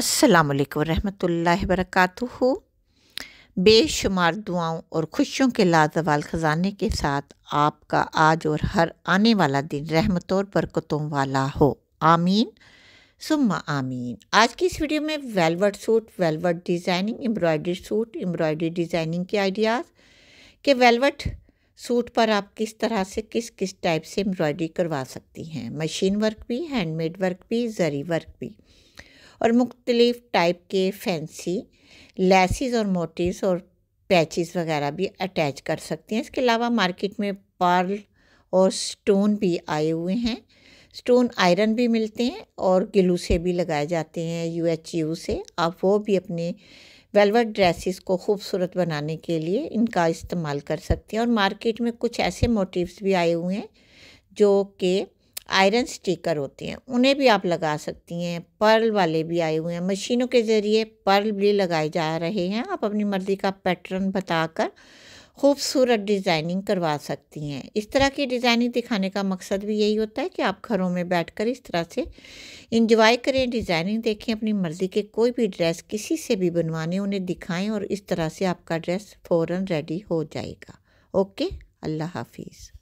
अस्सलाम वालेकुम रहमतुल्लाहि वरकatuhu बेशुमार दुआओं और खुशियों के लाजवाल ख़जाने के साथ आपका आज और हर आने वाला दिन रहमत और बरकतों वाला हो आमीन सुम्मा आमीन आज की इस वीडियो में velvet suit velvet designing embroidery suit embroidery designing के आइडियाज़ के वेलवेट सूट पर आप किस तरह से किस किस टाइप से एम्ब्रॉयडरी करवा सकती हैं मशीन वर्क भी हैंडमेड वर्क भी जरी वर्क भी और मुख्तलिफ़ टाइप के फैंसी लेसिस और मोटिस और पैचेस वगैरह भी अटैच कर सकते हैं इसके अलावा मार्केट में पार्ल और स्टोन भी आए हुए हैं स्टोन आयरन भी मिलते हैं और गिलू से भी लगाए जाते हैं यू एच यू से आप वो भी अपने वेलवेट ड्रेसेस को खूबसूरत बनाने के लिए इनका इस्तेमाल कर सकते हैं और मार्केट में कुछ ऐसे मोटिव्स भी आए हुए हैं जो कि आयरन स्टिकर होते हैं उन्हें भी आप लगा सकती हैं पर्ल वाले भी आए हुए हैं मशीनों के ज़रिए पर्ल भी लगाए जा रहे हैं आप अपनी मर्ज़ी का पैटर्न बताकर खूबसूरत डिज़ाइनिंग करवा सकती हैं इस तरह की डिज़ाइनिंग दिखाने का मकसद भी यही होता है कि आप घरों में बैठकर इस तरह से इंजॉय करें डिज़ाइनिंग देखें अपनी मर्ज़ी के कोई भी ड्रेस किसी से भी बनवाने उन्हें दिखाएं और इस तरह से आपका ड्रेस फ़ौर रेडी हो जाएगा ओके अल्लाह हाफिज़